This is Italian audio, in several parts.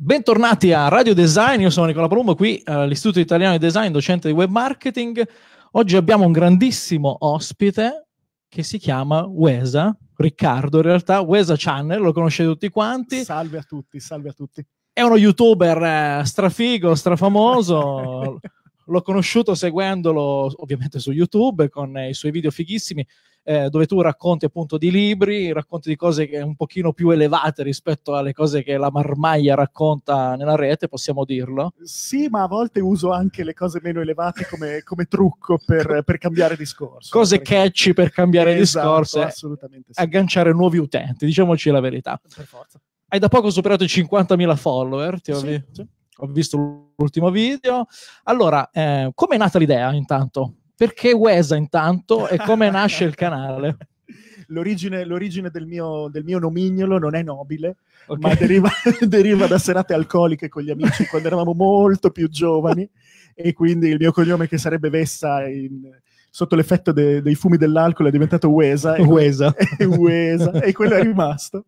Bentornati a Radio Design, io sono Nicola Palumbo qui all'Istituto eh, Italiano di Design, docente di web marketing. Oggi abbiamo un grandissimo ospite che si chiama Wesa, Riccardo in realtà, Wesa Channel, lo conoscete tutti quanti. Salve a tutti, salve a tutti. È uno youtuber eh, strafigo, strafamoso, L'ho conosciuto seguendolo ovviamente su YouTube con i suoi video fighissimi eh, dove tu racconti appunto di libri, racconti di cose che è un pochino più elevate rispetto alle cose che la marmaglia racconta nella rete, possiamo dirlo? Sì, ma a volte uso anche le cose meno elevate come, come trucco per, per, cambiare discorso. Cose perché... catchy per cambiare esatto, discorso. Eh, assolutamente sì. Agganciare nuovi utenti, diciamoci la verità. Per forza. Hai da poco superato i 50.000 follower, ti ho sì, visto. Sì ho visto l'ultimo video. Allora, eh, come è nata l'idea intanto? Perché Wesa intanto e come nasce il canale? L'origine, l'origine del, mio, del, mio, nomignolo non è nobile, okay. ma deriva, deriva, da serate alcoliche con gli amici quando eravamo molto più giovani e quindi il mio cognome che sarebbe Vessa in, sotto l'effetto de, dei fumi dell'alcol è diventato Uesa e, E, Uesa, e quello è rimasto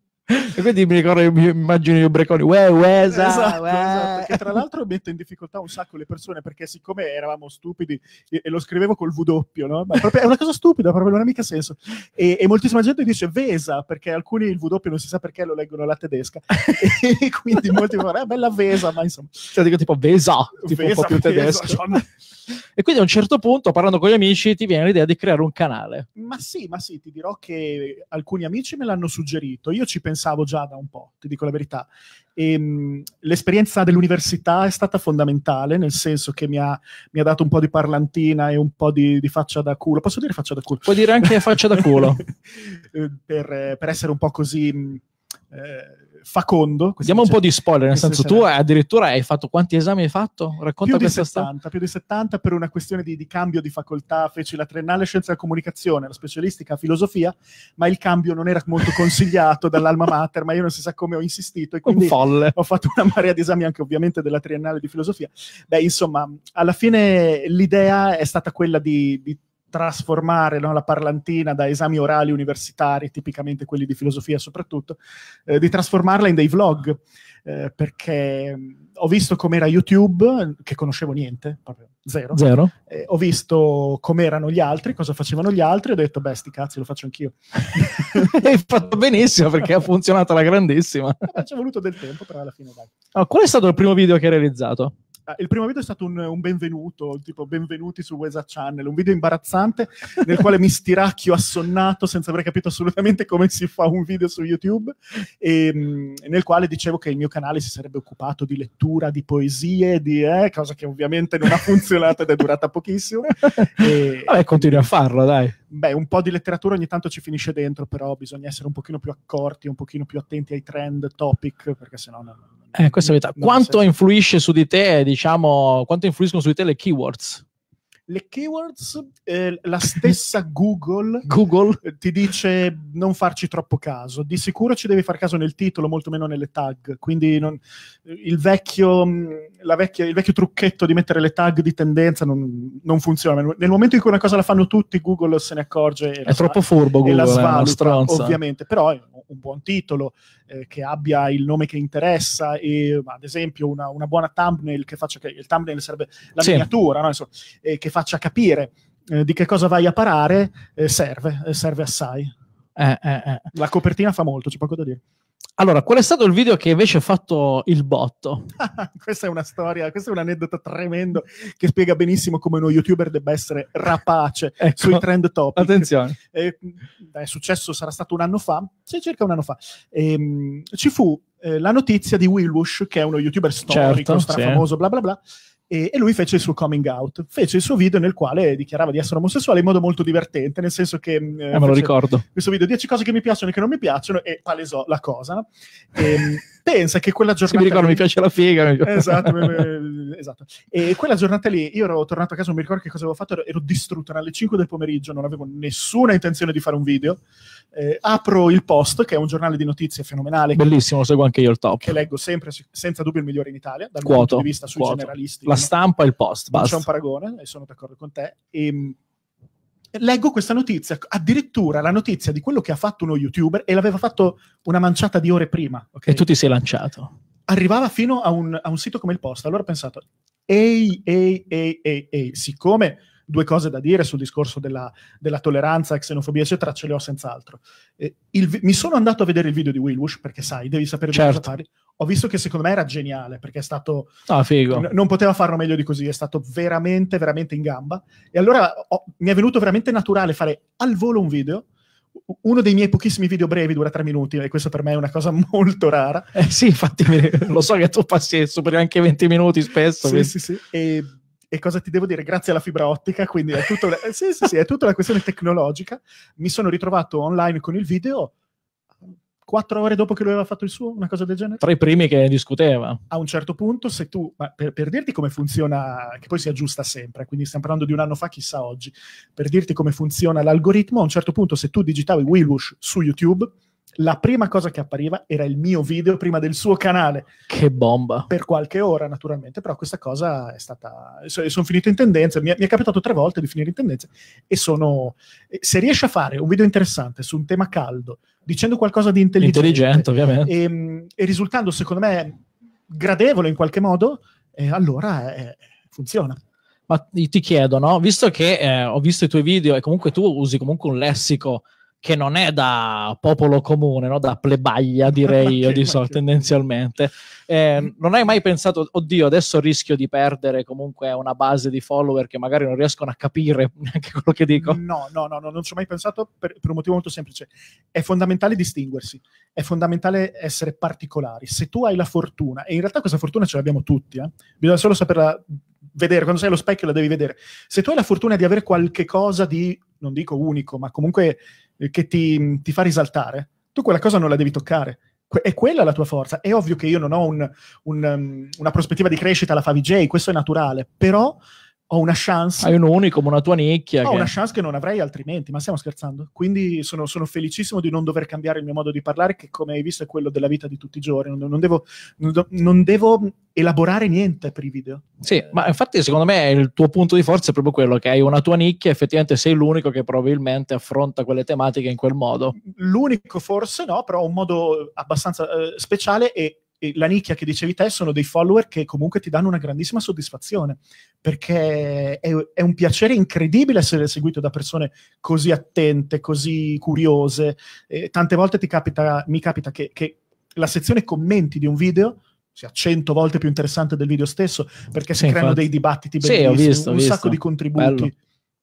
e quindi mi ricordo mi immagino gli obbreconi uè uè sa, esatto, uè. esatto, che tra l'altro mette in difficoltà un sacco le persone perché siccome eravamo stupidi e, lo scrivevo col W doppio no? Ma è, proprio, è una cosa stupida proprio non ha mica senso e, e, moltissima gente dice Vesa perché alcuni il W doppio non si sa perché lo leggono alla tedesca e quindi molti dicono eh, bella Vesa ma insomma cioè dico tipo Vesa tipo Vesa, un po' più tedesco Vesa, e quindi a un certo punto, parlando con gli amici, ti viene l'idea di creare un canale. Ma sì, ma sì, ti dirò che alcuni amici me l'hanno suggerito. Io ci pensavo già da un po', ti dico la verità. E, ehm, mh, l'esperienza dell'università è stata fondamentale, nel senso che mi ha, mi ha, dato un po' di parlantina e un po' di, di faccia da culo. Posso dire faccia da culo? Puoi dire anche faccia da culo. Eh, per, per, essere un po' così... Mh, mm, eh, facondo. Diamo un po' di spoiler, nel senso tu addirittura hai fatto quanti esami hai fatto? Racconta più di 70, più di 70 per una questione di, di, cambio di facoltà, feci la triennale scienza della comunicazione, la specialistica filosofia, ma il cambio non era molto consigliato dall'alma mater, ma io non si sa come ho insistito e quindi ho fatto una marea di esami anche ovviamente della triennale di filosofia. Beh, insomma, alla fine l'idea è stata quella di, di trasformare no, la parlantina da esami orali universitari, tipicamente quelli di filosofia soprattutto, eh, di trasformarla in dei vlog, eh, perché mm, ho visto com'era YouTube, che conoscevo niente, proprio zero, zero. Eh, ho visto com'erano gli altri, cosa facevano gli altri, ho detto, beh, sti cazzi, lo faccio anch'io. Hai fatto benissimo, perché ha funzionato alla grandissima. ci è voluto del tempo, però alla fine dai. Allora, ah, qual è stato il primo video che hai realizzato? Eh, il primo video è stato un, un benvenuto, tipo benvenuti su Wesa Channel, un video imbarazzante nel quale mi stiracchio assonnato senza aver capito assolutamente come si fa un video su YouTube, e, ehm, mh, nel quale dicevo che il mio canale si sarebbe occupato di lettura, di poesie, di eh, cosa che ovviamente non ha funzionato ed è durata pochissimo. e, Vabbè, continui a farlo, dai. Beh, un po' di letteratura ogni tanto ci finisce dentro, però bisogna essere un pochino più accorti, un pochino più attenti ai trend, topic, perché sennò... Non, eh, questa è la verità. Quanto influisce su di te, diciamo, quanto influiscono su di te le keywords? le keywords, eh, la stessa Google, Google, eh, ti dice non farci troppo caso. Di sicuro ci devi far caso nel titolo, molto meno nelle tag. Quindi non, eh, il, vecchio, mm, vecchia, il, vecchio, trucchetto di mettere le tag di tendenza non, non, funziona. Nel momento in cui una cosa la fanno tutti, Google se ne accorge. E è troppo furbo Google, e la svaluta, ovviamente. Però un buon titolo, eh, che abbia il nome che interessa e ad esempio una, una buona thumbnail che faccia, il thumbnail sarebbe la sì. miniatura, no? Insomma, eh, che faccia capire eh, di che cosa vai a parare, eh, serve, eh, serve assai. Eh, la copertina fa molto, c'è poco da dire. Allora, qual è stato il video che invece ha fatto il botto? questa è una storia, questo è un aneddoto tremendo che spiega benissimo come uno youtuber debba essere rapace ecco. sui trend top. Attenzione. Eh, è successo, sarà stato un anno fa, sì, circa un anno fa. Ehm, ci fu eh, la notizia di Will Wush, che è uno youtuber storico, certo, strafamoso, sì. bla bla bla, e, e, lui fece il suo coming out, fece il suo video nel quale dichiarava di essere omosessuale in modo molto divertente, nel senso che... Eh, eh, me lo ricordo. Questo video, 10 cose che mi piacciono e che non mi piacciono, e palesò la cosa. E, mm, pensa che quella giornata... Sì, mi ricordo, lì... mi piace la figa. Esatto, eh, esatto. E quella giornata lì, io ero tornato a casa, non mi ricordo che cosa avevo fatto, ero, ero distrutto, alle 5 del pomeriggio, non avevo nessuna intenzione di fare un video. Eh, apro il Post, che è un giornale di notizie fenomenale. Bellissimo, che, seguo anche io il top. Che leggo sempre, senza dubbio il migliore in Italia, dal Quoto, punto di vista sui Quoto. generalisti. La stampa e il post. Basta. C'è un paragone, e sono d'accordo con te. E, ehm, leggo questa notizia, addirittura la notizia di quello che ha fatto uno youtuber e l'aveva fatto una manciata di ore prima. Okay? E tu ti sei lanciato. Arrivava fino a un, a un sito come il post, allora ho pensato, ehi, ehi, ehi, ehi, ehi, siccome due cose da dire sul discorso della, della tolleranza, xenofobia, eccetera, ce le ho senz'altro. Eh, il, mi sono andato a vedere il video di Wilwush, perché sai, devi sapere certo. cosa parli. Ho visto che secondo me era geniale, perché è stato... Ah, figo. N- non poteva farlo meglio di così, è stato veramente, veramente in gamba. E allora ho, mi è venuto veramente naturale fare al volo un video, uno dei miei pochissimi video brevi dura tre minuti e questo per me è una cosa molto rara. Eh sì, infatti lo so che tu passi superi anche 20 minuti spesso. sì, quindi. sì, sì. E e cosa ti devo dire? Grazie alla fibra ottica, quindi è tutto, una, eh, sì, sì, sì, è tutta una questione tecnologica. Mi sono ritrovato online con il video quattro ore dopo che lui aveva fatto il suo, una cosa del genere. Tra i primi che ne discuteva. A un certo punto, se tu, per, per, dirti come funziona, che poi si aggiusta sempre, quindi stiamo parlando di un anno fa, chissà oggi, per dirti come funziona l'algoritmo, a un certo punto se tu digitavi Wilbush su YouTube, la prima cosa che appariva era il mio video prima del suo canale. Che bomba! Per qualche ora, naturalmente, però questa cosa è stata... Sono finito in tendenza, mi è, mi è capitato tre volte di finire in tendenza e sono... Se riesci a fare un video interessante su un tema caldo, dicendo qualcosa di intelligente... Intelligente, ovviamente. E, ehm, e risultando, secondo me, gradevole in qualche modo, eh, allora eh, funziona ma ti chiedo, no? visto che eh, ho visto i tuoi video e comunque tu usi comunque un lessico che non è da popolo comune, no? da plebaglia direi io di solito tendenzialmente. Eh, non hai mai pensato, oddio, adesso rischio di perdere comunque una base di follower che magari non riescono a capire neanche quello che dico? No, no, no, no non ci ho mai pensato per, per, un motivo molto semplice. È fondamentale distinguersi, è fondamentale essere particolari. Se tu hai la fortuna, e in realtà questa fortuna ce l'abbiamo tutti, eh? bisogna solo saperla vedere, quando sei allo specchio la devi vedere. Se tu hai la fortuna di avere qualche cosa di, non dico unico, ma comunque eh, che ti, ti, fa risaltare, tu quella cosa non la devi toccare. Que- è quella la tua forza. È ovvio che io non ho un, un, um, una prospettiva di crescita alla Favij, questo è naturale, però ho una chance. Hai un unico, una tua nicchia. Ho che... una chance che non avrei altrimenti, ma stiamo scherzando. Quindi sono, sono, felicissimo di non dover cambiare il mio modo di parlare, che come hai visto è quello della vita di tutti i giorni. Non, non devo, non, non devo elaborare niente per i video. Sì, eh. ma infatti secondo me il tuo punto di forza è proprio quello che hai una tua nicchia, effettivamente sei l'unico che probabilmente affronta quelle tematiche in quel modo. L'unico forse no, però un modo abbastanza eh, speciale e, e la nicchia che dicevi te sono dei follower che comunque ti danno una grandissima soddisfazione, perché è, è un piacere incredibile essere seguito da persone così attente, così curiose. Eh, tante volte capita, mi capita che, che la sezione commenti di un video sia cento volte più interessante del video stesso, perché si sì, creano dei dibattiti bellissimi, sì, ho visto, ho un visto. sacco di contributi. Bello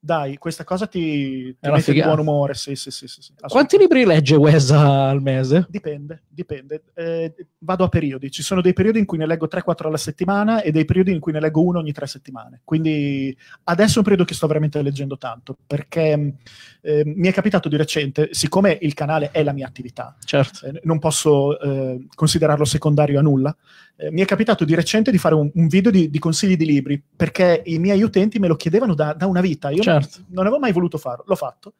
dai, questa cosa ti, ti mette di buon umore. Sì, sì, sì, sì, sì Quanti libri legge Wes al mese? Dipende, dipende. Eh, vado a periodi. Ci sono dei periodi in cui ne leggo 3-4 alla settimana e dei periodi in cui ne leggo uno ogni 3 settimane. Quindi adesso è un periodo che sto veramente leggendo tanto, perché eh, mi è capitato di recente, siccome il canale è la mia attività, certo. eh, non posso eh, considerarlo secondario a nulla, eh, mi è capitato di recente di fare un, un video di, di, consigli di libri, perché i miei utenti me lo chiedevano da, da una vita. Io certo. non, avevo mai voluto farlo, l'ho fatto.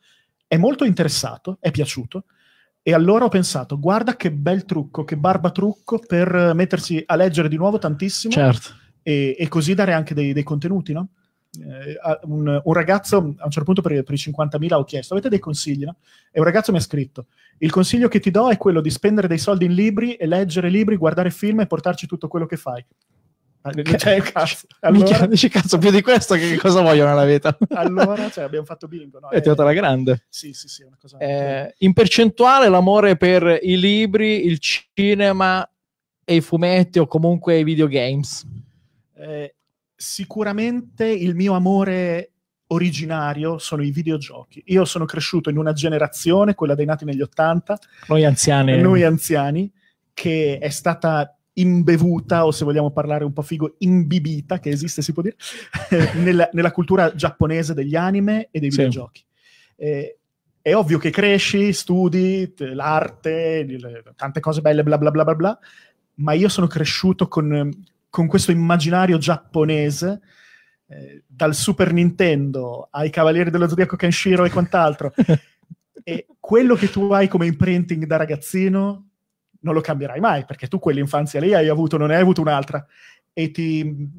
È molto interessato, è piaciuto. E allora ho pensato, guarda che bel trucco, che barba trucco per mettersi a leggere di nuovo tantissimo certo. e, e, così dare anche dei, dei contenuti, no? Eh, un, un, ragazzo, a un certo punto per, per i 50.000 ho chiesto, avete dei consigli, no? E un ragazzo mi ha scritto, il consiglio che ti do è quello di spendere dei soldi in libri e leggere libri, guardare film e portarci tutto quello che fai. Cioè, cazzo. Allora... dici cazzo, più di questo che cosa vogliono nella vita? allora, cioè, abbiamo fatto bingo. No? È, è tirata eh, la grande. Sì, sì, sì, eh, in percentuale l'amore per i libri, il cinema e i fumetti o comunque i videogames? Eh, sicuramente il mio amore originario sono i videogiochi. Io sono cresciuto in una generazione, quella dei nati negli 80, noi anziani, noi anziani che è stata imbevuta o se vogliamo parlare un po' figo imbibita che esiste si può dire nella, nella, cultura giapponese degli anime e dei sì. videogiochi eh, è ovvio che cresci studi l'arte tante cose belle bla bla bla bla bla ma io sono cresciuto con, con questo immaginario giapponese eh, dal Super Nintendo ai Cavalieri dello Zodiaco Kenshiro e quant'altro, e quello che tu hai come imprinting da ragazzino non lo cambierai mai, perché tu quell'infanzia lì hai avuto, non ne hai avuto un'altra. E ti...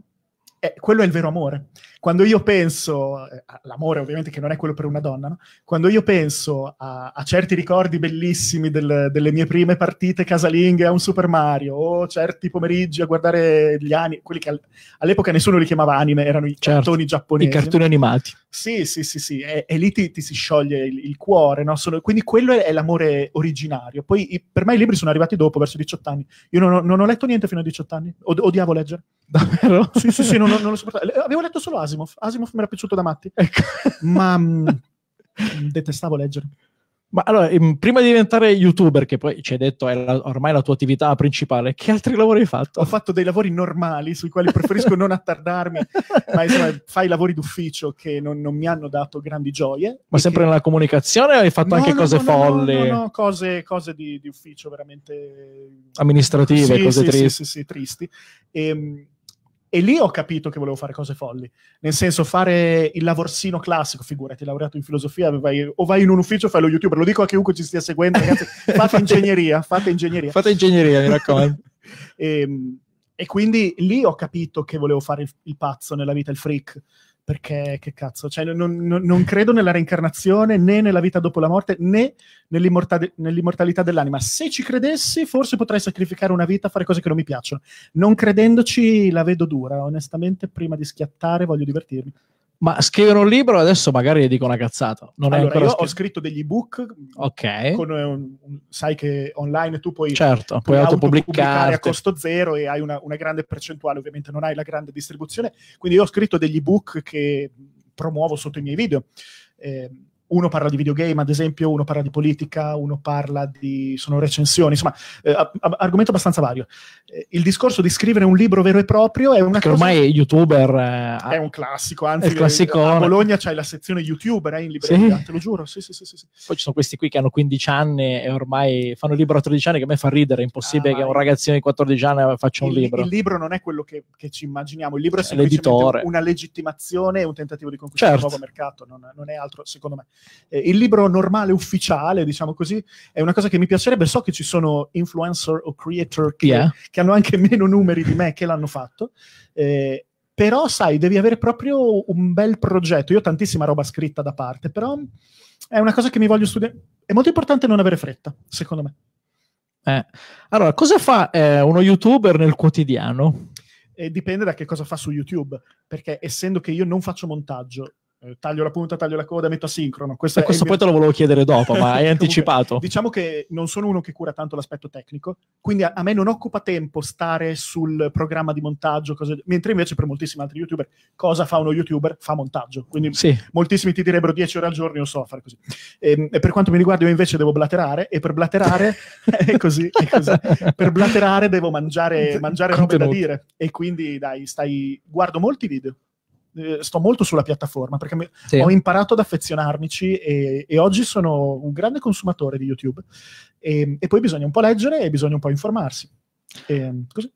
Eh, quello è il vero amore quando io penso, eh, l'amore ovviamente che non è quello per una donna, no? quando io penso a, a certi ricordi bellissimi del, delle mie prime partite casalinghe a un Super Mario o certi pomeriggi a guardare gli anime, quelli che all'epoca nessuno li chiamava anime, erano i certo, cartoni giapponesi. I cartoni animati. Sì, sì, sì, sì, e, e lì ti, ti, si scioglie il, il cuore, no? Sono, quindi quello è, è l'amore originario. Poi i, per me i libri sono arrivati dopo, verso 18 anni. Io non ho, non ho letto niente fino a 18 anni, Od- odiavo leggere. Davvero? sì, sì, sì, non, non lo sopportavo. Avevo letto solo Asimov Asimov. Asimov mi era piaciuto da matti, ecco. ma mh, mm, detestavo leggere. Ma allora, prima di diventare youtuber, che poi ci hai detto è la, ormai la tua attività principale, che altri lavori hai fatto? Ho fatto dei lavori normali sui quali preferisco non attardarmi, ma insomma, fai lavori d'ufficio che non, non mi hanno dato grandi gioie. Ma sempre che... nella comunicazione o hai fatto no, anche no, cose no, folli? No, no, no, cose, cose di, di, ufficio veramente amministrative, sì, cose sì, tristi. Sì, sì, sì, tristi. E, ehm, e lì ho capito che volevo fare cose folli. Nel senso, fare il lavorsino classico, figurati, laureato in filosofia, vai, o vai in un ufficio, e fai lo youtuber. Lo dico a chiunque ci stia seguendo, ragazzi, fate ingegneria, fate ingegneria. Fate ingegneria, mi raccomando. e, ehm, e, quindi lì ho capito che volevo fare il, il pazzo nella vita, il freak perché che cazzo, cioè, non, non, non, credo nella reincarnazione né nella vita dopo la morte né nell'immortali- nell'immortalità dell'anima. Se ci credessi, forse potrei sacrificare una vita a fare cose che non mi piacciono. Non credendoci, la vedo dura. Onestamente, prima di schiattare, voglio divertirmi. Ma scrivono un libro adesso magari dico una cazzata. Non allora, io scritto. ho scritto degli ebook. Ok. Con, eh, un, un, sai che online tu puoi, certo, puoi, puoi autopubblicare a costo zero e hai una, una, grande percentuale, ovviamente non hai la grande distribuzione. Quindi io ho scritto degli ebook che promuovo sotto i miei video. Eh, uno parla di videogame, ad esempio, uno parla di politica, uno parla di... sono recensioni, insomma, eh, a, argomento abbastanza vario. Eh, il discorso di scrivere un libro vero e proprio è una che cosa... ormai youtuber... Eh, è un classico, anzi, a Bologna c'hai la sezione youtuber eh, in libreria, sì. te lo giuro, sì, sì, sì, sì, Poi ci sono questi qui che hanno 15 anni e ormai fanno un libro a 13 anni che a me fa ridere, è impossibile ah, che un ragazzino di 14 anni faccia un il, libro. Il libro non è quello che, che, ci immaginiamo, il libro è semplicemente L'editore. una legittimazione e un tentativo di conquistare certo. un nuovo mercato, non, non è altro, secondo me. Eh, il libro normale, ufficiale, diciamo così, è una cosa che mi piacerebbe. So che ci sono influencer o creator che, yeah. che hanno anche meno numeri di me che l'hanno fatto. Eh, però, sai, devi avere proprio un bel progetto. Io ho tantissima roba scritta da parte, però è una cosa che mi voglio studiare. È molto importante non avere fretta, secondo me. Eh. Allora, cosa fa eh, uno youtuber nel quotidiano? E eh, dipende da che cosa fa su YouTube, perché essendo che io non faccio montaggio, eh, taglio la punta, taglio la coda, metto asincrono. Questo, questo poi mio... te lo volevo chiedere dopo, ma hai anticipato. diciamo che non sono uno che cura tanto l'aspetto tecnico, quindi a, a me non occupa tempo stare sul programma di montaggio, cose... mentre invece per moltissimi altri youtuber, cosa fa uno youtuber? Fa montaggio. Quindi sì. moltissimi ti direbbero 10 ore al giorno, io so fare così. E, ehm, e, per quanto mi riguarda io invece devo blaterare, e per blaterare è così, è così. Per blaterare devo mangiare, mangiare robe da dire, e quindi dai, stai... guardo molti video eh, sto molto sulla piattaforma perché mi, sì. ho imparato ad affezionarmici e, e, oggi sono un grande consumatore di YouTube. E, ehm, e, poi bisogna un po' leggere e bisogna un po' informarsi. E, ehm, così.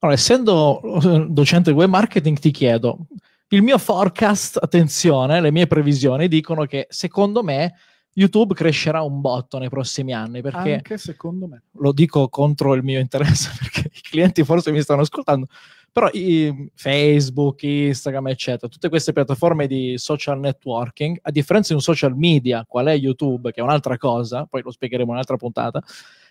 Allora, essendo eh, docente di web marketing, ti chiedo, il mio forecast, attenzione, le mie previsioni dicono che secondo me YouTube crescerà un botto nei prossimi anni perché anche secondo me lo dico contro il mio interesse perché i clienti forse mi stanno ascoltando però i, Facebook, Instagram, eccetera, tutte queste piattaforme di social networking, a differenza di un social media, qual è YouTube, che è un'altra cosa, poi lo spiegheremo in un'altra puntata,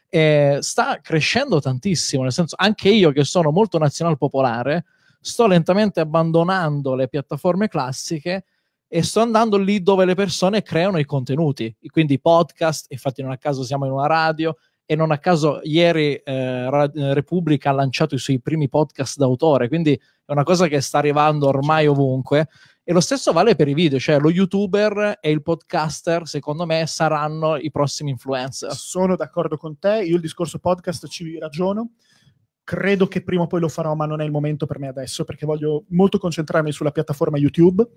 eh, sta crescendo tantissimo, nel senso anche io che sono molto nazional popolare, sto lentamente abbandonando le piattaforme classiche e sto andando lì dove le persone creano i contenuti, quindi podcast, infatti non a caso siamo in una radio, e non a caso ieri eh, eh, Repubblica ha lanciato i suoi primi podcast d'autore, quindi è una cosa che sta arrivando ormai ovunque. E lo stesso vale per i video, cioè lo youtuber e il podcaster, secondo me, saranno i prossimi influencer. Sono d'accordo con te, io il discorso podcast ci ragiono. Credo che prima o poi lo farò, ma non è il momento per me adesso, perché voglio molto concentrarmi sulla piattaforma YouTube,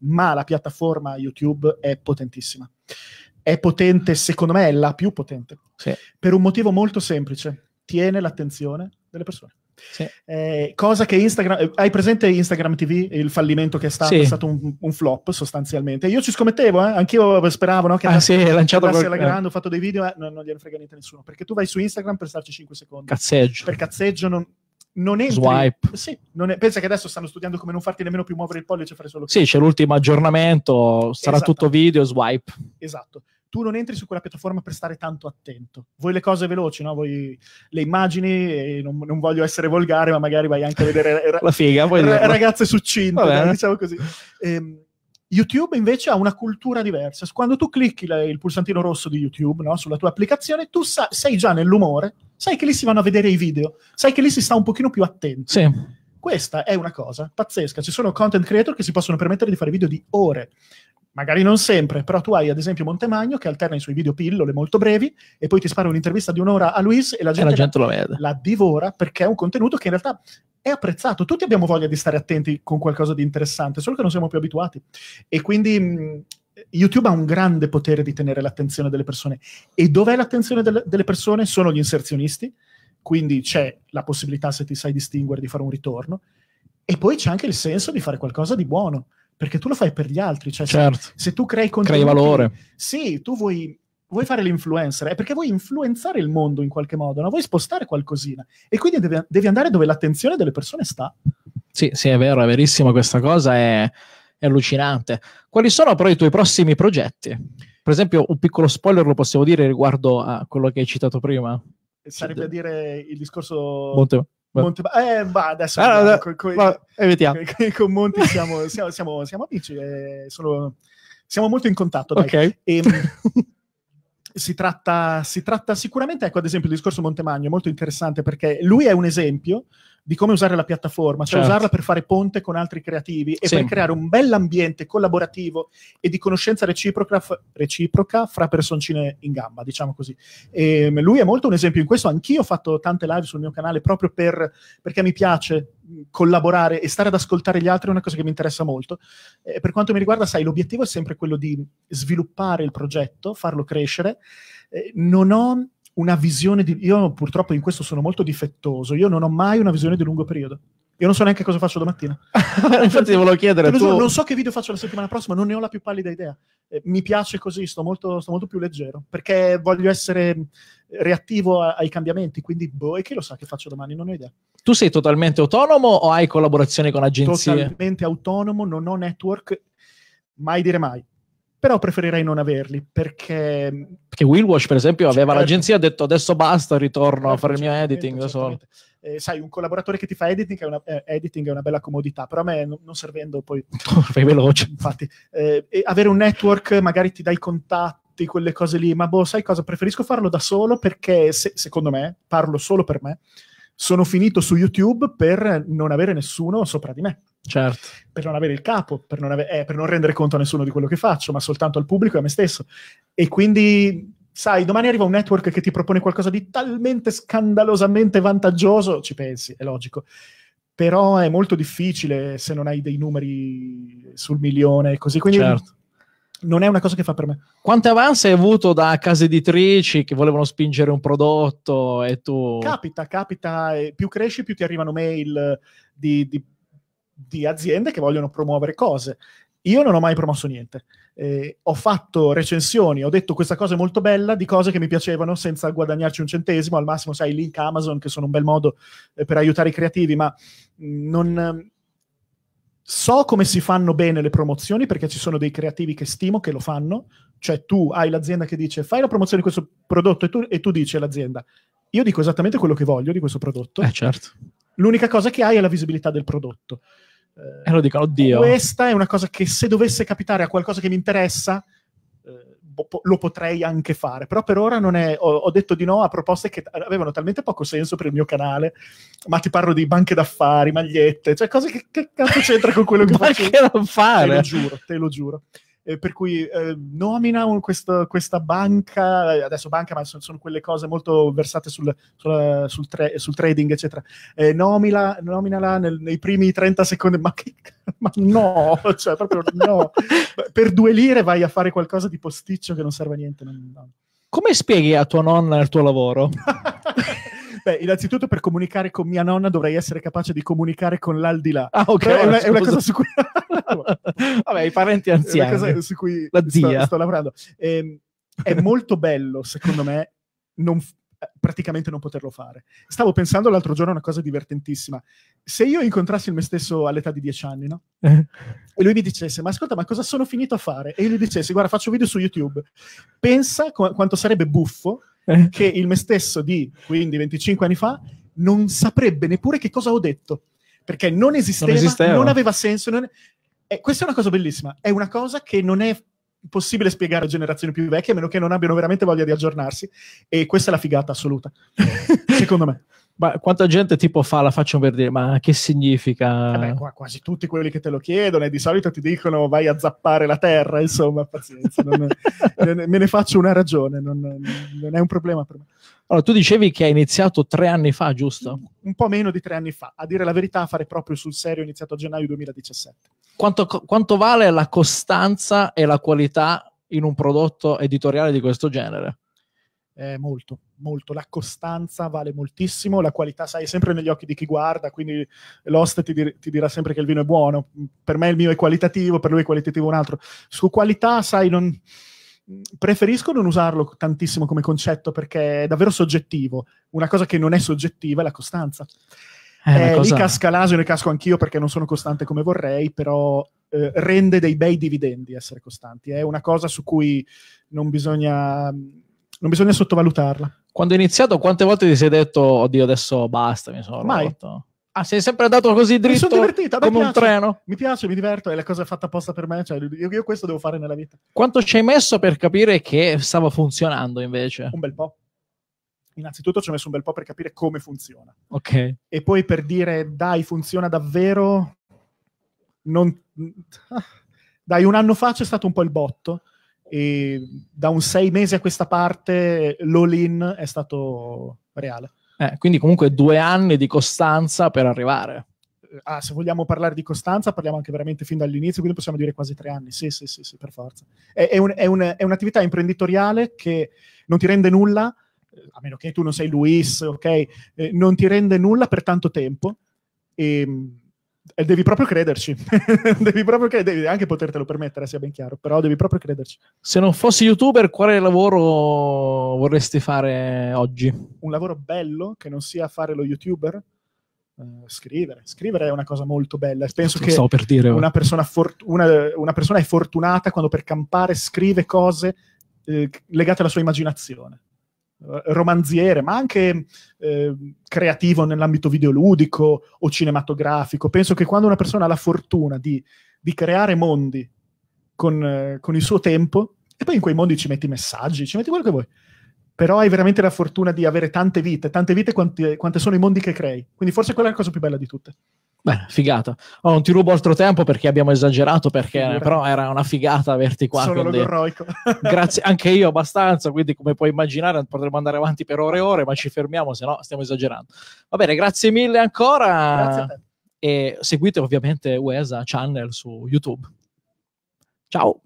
ma la piattaforma YouTube è potentissima è potente, secondo me è la più potente, sì. per un motivo molto semplice, tiene l'attenzione delle persone. Sì. Eh, cosa che Instagram, eh, hai presente Instagram TV, il fallimento che è stato, sì. è stato un, un, flop sostanzialmente. Io ci scommettevo, eh? anch'io speravo no, che ah, andasse, sì, lanciato qualche... alla eh. grande, ho fatto dei video, eh, no, non gliene frega niente a nessuno, perché tu vai su Instagram per starci 5 secondi. Cazzeggio. Per cazzeggio non, non entri. Swipe. Sì, non è, pensa che adesso stanno studiando come non farti nemmeno più muovere il pollice e fare solo... Sì, c'è l'ultimo aggiornamento, sarà esatto. tutto video, swipe. Esatto tu non entri su quella piattaforma per stare tanto attento. Vuoi le cose veloci, no? Vuoi le immagini, eh, non, non, voglio essere volgare, ma magari vai anche a vedere ra- la figa, ra- ragazze succinte, dai, diciamo così. Ehm, YouTube invece ha una cultura diversa. Quando tu clicchi la, il pulsantino rosso di YouTube no? sulla tua applicazione, tu sa- sei già nell'umore, sai che lì si vanno a vedere i video, sai che lì si sta un pochino più attenti. Sì. Questa è una cosa pazzesca. Ci sono content creator che si possono permettere di fare video di ore magari non sempre, però tu hai ad esempio Montemagno che alterna i suoi video pillole molto brevi e poi ti spara un'intervista di un'ora a Luis e la gente, e la, gente la, lo vede. la divora perché è un contenuto che in realtà è apprezzato. Tutti abbiamo voglia di stare attenti con qualcosa di interessante, solo che non siamo più abituati. E quindi mh, mm, YouTube ha un grande potere di tenere l'attenzione delle persone. E dov'è l'attenzione del, delle persone? Sono gli inserzionisti, quindi c'è la possibilità, se ti sai distinguere, di fare un ritorno. E poi c'è anche il senso di fare qualcosa di buono perché tu lo fai per gli altri. Cioè, certo. se, se, tu crei contenuti... Crei valore. Sì, tu vuoi, vuoi fare l'influencer, è perché vuoi influenzare il mondo in qualche modo, no? vuoi spostare qualcosina. E quindi devi, devi andare dove l'attenzione delle persone sta. Sì, sì, è vero, è verissimo questa cosa, è, è allucinante. Quali sono però i tuoi prossimi progetti? Per esempio, un piccolo spoiler lo possiamo dire riguardo a quello che hai citato prima? Sarebbe a dire il discorso... Monte... Monte... Eh, ma adesso ah, no, no, con, con, ma, con, con, Monti siamo, siamo, siamo, siamo amici, eh, sono, siamo molto in contatto. Dai. E, ehm, si, tratta, si tratta sicuramente, ecco ad esempio il discorso Montemagno, è molto interessante perché lui è un esempio di come usare la piattaforma, cioè certo. usarla per fare ponte con altri creativi e sì. per creare un bell'ambiente collaborativo e di conoscenza reciproca, reciproca fra personcine in gamba, diciamo così. E ehm, lui è molto un esempio in questo, anch'io ho fatto tante live sul mio canale proprio per, perché mi piace collaborare e stare ad ascoltare gli altri è una cosa che mi interessa molto. Eh, per quanto mi riguarda, sai, l'obiettivo è sempre quello di sviluppare il progetto, farlo crescere. Eh, non ho una visione di... Io purtroppo in questo sono molto difettoso, io non ho mai una visione di lungo periodo. Io non so neanche cosa faccio domattina. Infatti ti volevo chiedere... Tu... Non so che video faccio la settimana prossima, non ne ho la più pallida idea. Eh, mi piace così, sto molto, sto molto, più leggero, perché voglio essere reattivo a, ai cambiamenti, quindi boh, e che lo sa che faccio domani, non ho idea. Tu sei totalmente autonomo o hai collaborazioni con agenzie? Totalmente autonomo, non ho network, mai dire mai però preferirei non averli perché... Mm, perché Willwash, per esempio, aveva certo. l'agenzia ha detto adesso basta, ritorno certo, a fare il mio certo, editing certo, da solo. Eh, sai, un collaboratore che ti fa editing è una, eh, editing è una bella comodità, però a me non, non servendo poi... Fai veloce. Infatti, eh, avere un network magari ti dà i contatti, quelle cose lì, ma boh, sai cosa? Preferisco farlo da solo perché, se, secondo me, parlo solo per me, sono finito su YouTube per non avere nessuno sopra di me. Certo. Per non avere il capo, per non, ave- eh, per non rendere conto a nessuno di quello che faccio, ma soltanto al pubblico e a me stesso. E quindi sai, domani arriva un network che ti propone qualcosa di talmente scandalosamente vantaggioso, ci pensi, è logico. Però è molto difficile se non hai dei numeri sul milione e così. Quindi certo non è una cosa che fa per me. Quante avanze hai avuto da case editrici che volevano spingere un prodotto e tu... Capita, capita, più cresci più ti arrivano mail di, di, di aziende che vogliono promuovere cose. Io non ho mai promosso niente. Eh, ho fatto recensioni, ho detto questa cosa è molto bella di cose che mi piacevano senza guadagnarci un centesimo, al massimo sai link Amazon che sono un bel modo eh, per aiutare i creativi, ma mh, mm, non, so come si fanno bene le promozioni perché ci sono dei creativi che stimo che lo fanno, cioè tu hai l'azienda che dice fai la promozione di questo prodotto e tu, e tu dici all'azienda io dico esattamente quello che voglio di questo prodotto. Eh certo. L'unica cosa che hai è la visibilità del prodotto. Eh, e lo dico, oddio. Questa è una cosa che se dovesse capitare a qualcosa che mi interessa, eh, lo potrei anche fare, però per ora non è, ho, ho, detto di no a proposte che avevano talmente poco senso per il mio canale, ma ti parlo di banche d'affari, magliette, cioè cose che, che cazzo c'entra con quello che faccio? Banche d'affari? Te lo giuro, te lo giuro eh, per cui eh, nomina un, questo, questa banca, adesso banca, ma sono, sono quelle cose molto versate sul, sul, sul, tra, sul trading, eccetera, eh, nomina, nominala nel, nei primi 30 secondi, ma, che, ma no, cioè proprio no, per due lire vai a fare qualcosa di posticcio che non serve a niente. Non, no. Come spieghi a tua nonna il tuo lavoro? Beh, innanzitutto per comunicare con mia nonna dovrei essere capace di comunicare con l'aldilà. Ah, ok. È una, è una cosa su cui... Vabbè, i parenti anziani. È una cosa su cui La zia. Sto, sto lavorando. E, ehm, è molto bello, secondo me, non, eh, praticamente non poterlo fare. Stavo pensando l'altro giorno a una cosa divertentissima. Se io incontrassi me stesso all'età di dieci anni, no? Eh. e lui mi dicesse, ma ascolta, ma cosa sono finito a fare? E io gli dicessi, guarda, faccio video su YouTube. Pensa qu- quanto sarebbe buffo che il me stesso di quindi 25 anni fa non saprebbe neppure che cosa ho detto, perché non esisteva, non, esisteva. non aveva senso. Non... Eh, questa è una cosa bellissima, è una cosa che non è impossibile spiegare a generazioni più vecchie a meno che non abbiano veramente voglia di aggiornarsi e questa è la figata assoluta eh. secondo me ma quanta gente tipo fa la faccio per dire ma che significa eh beh, qua, quasi tutti quelli che te lo chiedono e di solito ti dicono vai a zappare la terra insomma pazienza non, me ne faccio una ragione non, non, è un problema per me allora tu dicevi che hai iniziato tre anni fa giusto? un po' meno di tre anni fa a dire la verità a fare proprio sul serio ho iniziato a gennaio 2017 quanto, quanto vale la costanza e la qualità in un prodotto editoriale di questo genere? Eh, molto, molto. La costanza vale moltissimo, la qualità sai sempre negli occhi di chi guarda, quindi l'host ti, dir- ti, dirà sempre che il vino è buono. Per me il mio è qualitativo, per lui è qualitativo un altro. Su qualità, sai, non... preferisco non usarlo tantissimo come concetto perché è davvero soggettivo. Una cosa che non è soggettiva è la costanza. Eh, eh cosa... Lì casca l'asino e casco anch'io perché non sono costante come vorrei, però eh, rende dei bei dividendi essere costanti. È una cosa su cui non bisogna, non bisogna sottovalutarla. Quando hai iniziato, quante volte ti sei detto, oddio, adesso basta, mi sono Mai. rotto? Ah, sei sempre andato così dritto mi sono divertito, come piace, un treno? Mi piace, mi diverto, è la cosa fatta apposta per me, cioè, io, io questo devo fare nella vita. Quanto ci hai messo per capire che stava funzionando invece? Un bel po' innanzitutto ci ho messo un bel po' per capire come funziona. Ok. E poi per dire, dai, funziona davvero, non... Dai, un anno fa c'è stato un po' il botto, e da un sei mesi a questa parte l'all-in è stato reale. Eh, quindi comunque due anni di costanza per arrivare. Eh, ah, se vogliamo parlare di costanza, parliamo anche veramente fin dall'inizio, quindi possiamo dire quasi tre anni. Sì, sì, sì, sì per forza. È, è, un, è, un, è un'attività imprenditoriale che non ti rende nulla, a meno che tu non sei Luis, ok, eh, non ti rende nulla per tanto tempo e, e devi proprio crederci, devi proprio crederci, devi anche potertelo permettere, sia ben chiaro, però devi proprio crederci. Se non fossi youtuber, quale lavoro vorresti fare oggi? Un lavoro bello che non sia fare lo youtuber? Uh, scrivere. Scrivere è una cosa molto bella. Penso che per dire, una, eh. persona for- una, una, persona è fortunata quando per campare scrive cose eh, legate alla sua immaginazione. Eh, romanziere, ma anche eh, creativo nell'ambito videoludico o cinematografico. Penso che quando una persona ha la fortuna di, di creare mondi con, eh, con, il suo tempo, e poi in quei mondi ci metti messaggi, ci metti quello che vuoi, però hai veramente la fortuna di avere tante vite, tante vite quante, quante sono i mondi che crei. Quindi forse quella è la cosa più bella di tutte. Beh, figata. Oh, non ti rubo altro tempo perché abbiamo esagerato, perché però era una figata averti qua. Sono quindi... Grazie, anche io abbastanza, quindi come puoi immaginare potremmo andare avanti per ore e ore, ma ci fermiamo, se no stiamo esagerando. Va bene, grazie mille ancora. Grazie a te. E seguite ovviamente UESA Channel su YouTube. Ciao.